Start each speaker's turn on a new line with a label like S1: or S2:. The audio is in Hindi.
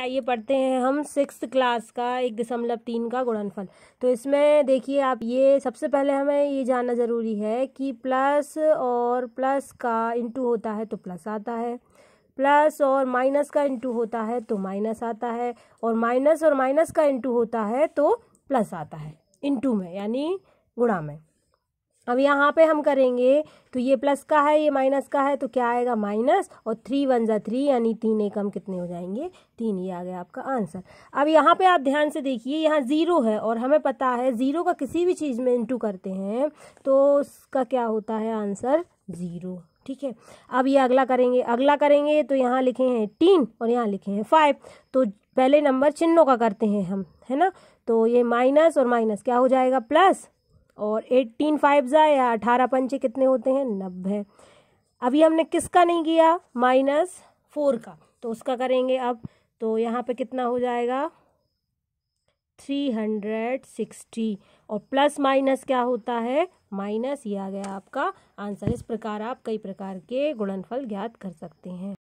S1: आइए पढ़ते हैं हम सिक्स क्लास का एक दशमलव तीन का गुणनफल तो इसमें देखिए आप ये सबसे पहले हमें ये जानना ज़रूरी है कि प्लस और प्लस का इंटू होता है तो प्लस आता है प्लस और माइनस का इंटू होता है तो माइनस आता है और माइनस और माइनस का इंटू होता है तो प्लस आता है इंटू में यानी गुणा में अब यहाँ पे हम करेंगे तो ये प्लस का है ये माइनस का है तो क्या आएगा माइनस और थ्री वन ज़ा थ्री यानी तीन एकम कितने हो जाएंगे तीन ये आ गया आपका आंसर अब यहाँ पे आप ध्यान से देखिए यहाँ ज़ीरो है और हमें पता है ज़ीरो का किसी भी चीज़ में इंटू करते हैं तो उसका क्या होता है आंसर ज़ीरो ठीक है अब ये अगला करेंगे अगला करेंगे तो यहाँ लिखे हैं तीन और यहाँ लिखे हैं फाइव तो पहले नंबर चिन्हों का करते हैं हम है ना तो ये माइनस और माइनस क्या हो जाएगा प्लस और एट्टीन फाइव ज़ा या अठारह पंचे कितने होते हैं नब्बे अभी हमने किसका नहीं किया माइनस फोर का तो उसका करेंगे अब तो यहाँ पे कितना हो जाएगा थ्री हंड्रेड सिक्सटी और प्लस माइनस क्या होता है माइनस ये आ गया आपका आंसर इस प्रकार आप कई प्रकार के गुणनफल ज्ञात कर सकते हैं